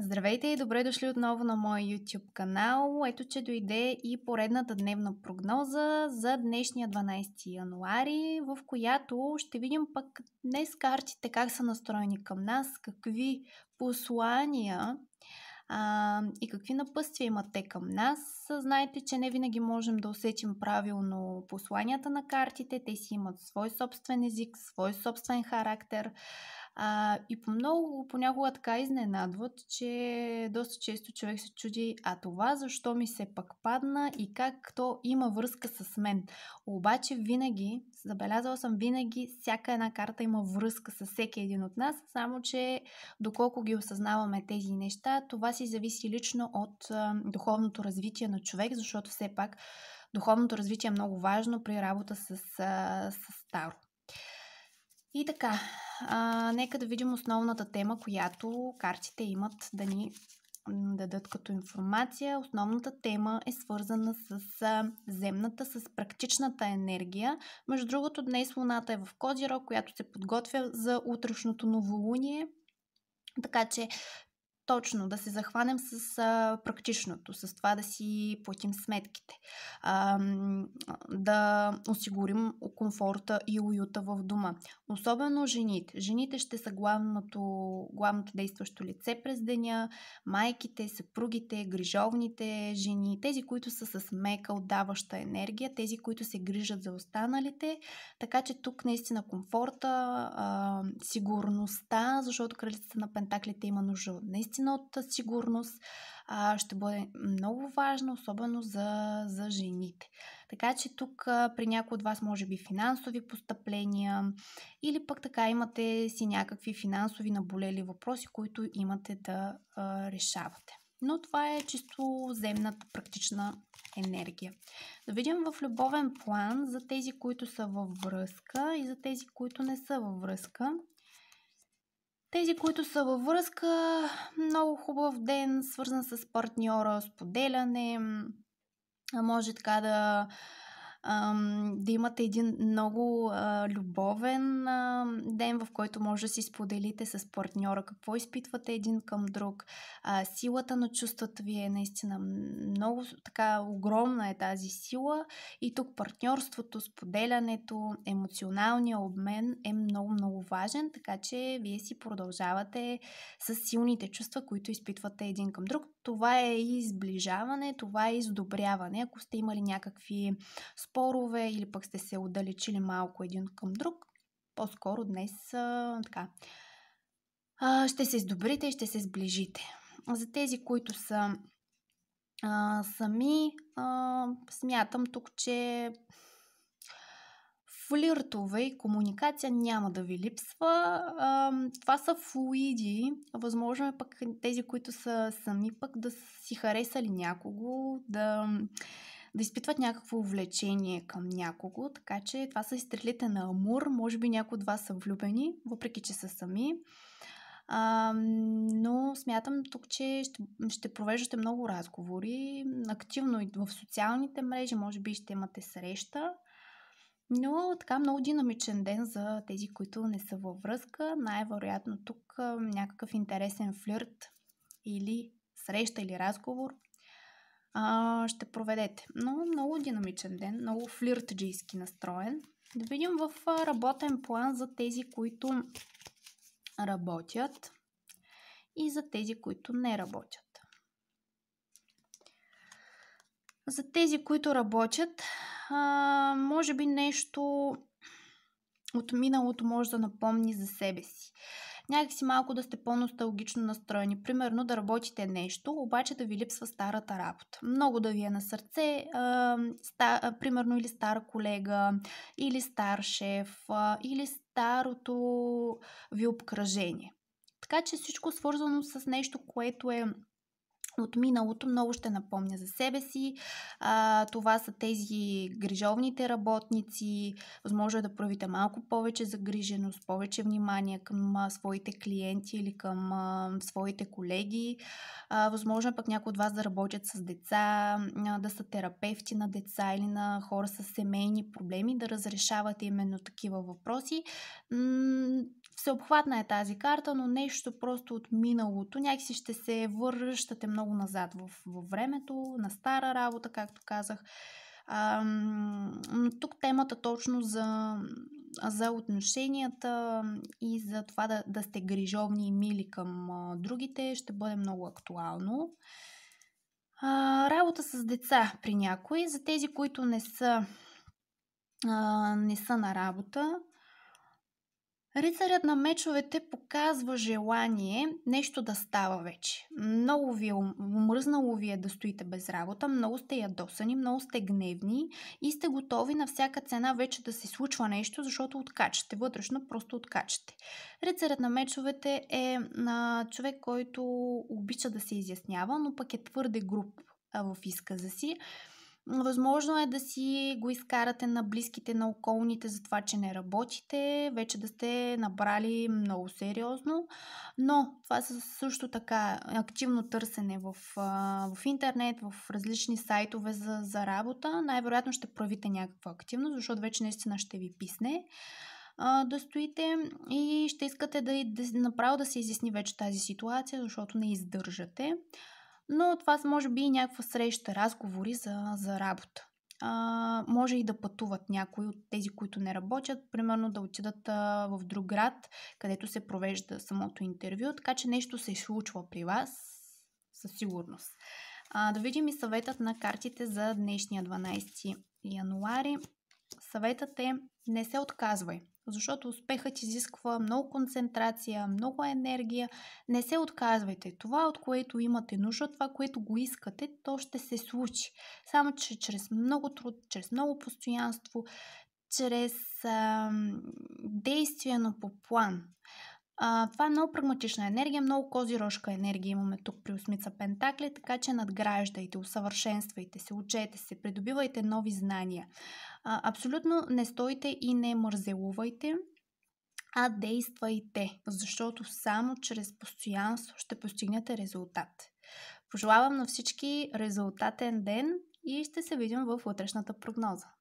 Здравейте и добре дошли отново на моя YouTube канал. Ето, че дойде и поредната дневна прогноза за днешния 12 януари, в която ще видим пък днес картите как са настроени към нас, какви послания а, и какви напъствия имат те към нас. Знаете, че не винаги можем да усетим правилно посланията на картите. Те си имат свой собствен език, свой собствен характер. А, и по много, понякога така изненадват, че доста често човек се чуди, а това защо ми се пък падна и как то има връзка с мен. Обаче винаги, забелязала съм винаги, всяка една карта има връзка с всеки един от нас, само че доколко ги осъзнаваме тези неща, това си зависи лично от а, духовното развитие на човек, защото все пак духовното развитие е много важно при работа с, а, с старо. И така, а, нека да видим основната тема, която картите имат да ни дадат като информация. Основната тема е свързана с а, земната, с практичната енергия. Между другото, днес Луната е в Козиро, която се подготвя за утрешното новолуние. Така че точно, да се захванем с а, практичното, с това да си платим сметките, а, да осигурим комфорта и уюта в дома. Особено жените. Жените ще са главното, главното действащо лице през деня, майките, съпругите, грижовните жени, тези, които са с мека, отдаваща енергия, тези, които се грижат за останалите. Така че тук наистина комфорта, а, сигурността, защото кралицата на пентаклите има нужда от наистина наистина от сигурност а, ще бъде много важно, особено за, за жените. Така че тук а, при някои от вас може би финансови постъпления или пък така имате си някакви финансови наболели въпроси, които имате да а, решавате. Но това е чисто земната практична енергия. Да видим в любовен план за тези, които са във връзка и за тези, които не са във връзка. Тези, които са във връзка, много хубав ден, свързан с партньора, споделяне, може така да ам, да имате един много а, любовен а, ден, в който може да си споделите с партньора какво изпитвате един към друг. А, силата на чувствата ви е наистина много така огромна е тази сила и тук партньорството, споделянето, емоционалния обмен е много-много важен, така че вие си продължавате с силните чувства, които изпитвате един към друг. Това е и сближаване, това е и сдобряване. Ако сте имали някакви спорове, спорове или пък сте се отдалечили малко един към друг, по-скоро днес а, така, а, ще се издобрите и ще се сближите. За тези, които са а, сами, а, смятам тук, че флиртове и комуникация няма да ви липсва. А, това са флуиди. Възможно е пък тези, които са сами, пък да си харесали някого, да да изпитват някакво увлечение към някого, така че това са изстрелите на Амур, може би някои от вас са влюбени, въпреки че са сами. А, но смятам тук, че ще, ще провеждате много разговори, активно и в социалните мрежи, може би ще имате среща. Но така много динамичен ден за тези, които не са във връзка. Най-вероятно тук някакъв интересен флирт или среща или разговор – а, ще проведете. Но много динамичен ден, много флиртджийски настроен. Да видим в работен план за тези, които работят и за тези, които не работят. За тези, които работят, а, може би нещо от миналото може да напомни за себе си. Някакси малко да сте по-носталгично настроени. Примерно да работите нещо, обаче да ви липсва старата работа. Много да ви е на сърце, а, ста, а, примерно или стар колега, или стар шеф, а, или старото ви обкръжение. Така че всичко свързано с нещо, което е от миналото много ще напомня за себе си. А, това са тези грижовните работници. Възможно е да проявите малко повече загриженост, повече внимание към а, своите клиенти или към а, своите колеги. А, възможно е пък някои от вас да работят с деца, а, да са терапевти на деца или на хора с семейни проблеми, да разрешават именно такива въпроси. М- всеобхватна е тази карта, но нещо просто от миналото. Някакси ще се връщате много назад в, във времето, на стара работа, както казах. А, тук темата точно за, за отношенията и за това да, да сте грижовни и мили към а, другите ще бъде много актуално. А, работа с деца при някои. За тези, които не са, а, не са на работа, Рицарят на мечовете показва желание нещо да става вече. Много ви е умръзнало ви е да стоите без работа, много сте ядосани, много сте гневни и сте готови на всяка цена вече да се случва нещо, защото откачате, вътрешно просто откачате. Рицарят на мечовете е на човек, който обича да се изяснява, но пък е твърде груб в изказа си Възможно е да си го изкарате на близките, на околните за това, че не работите, вече да сте набрали много сериозно, но това са също така активно търсене в, в интернет, в различни сайтове за, за работа. Най-вероятно ще проявите някаква активност, защото вече наистина ще ви писне да стоите и ще искате да, да направо да се изясни вече тази ситуация, защото не издържате но това са може би и някаква среща, разговори за, за работа. А, може и да пътуват някои от тези, които не работят, примерно да отидат а, в друг град, където се провежда самото интервю, така че нещо се случва при вас със сигурност. А, да видим и съветът на картите за днешния 12 януари. Съветът е не се отказвай защото успехът изисква много концентрация, много енергия. Не се отказвайте. Това, от което имате нужда, това, което го искате, то ще се случи. Само, че чрез много труд, чрез много постоянство, чрез а, действия, но по план. А, това е много прагматична енергия, много козирожка енергия имаме тук при Осмица Пентакли, така че надграждайте, усъвършенствайте се, учете се, придобивайте нови знания. А, абсолютно не стойте и не мързелувайте, а действайте, защото само чрез постоянство ще постигнете резултат. Пожелавам на всички резултатен ден и ще се видим в утрешната прогноза.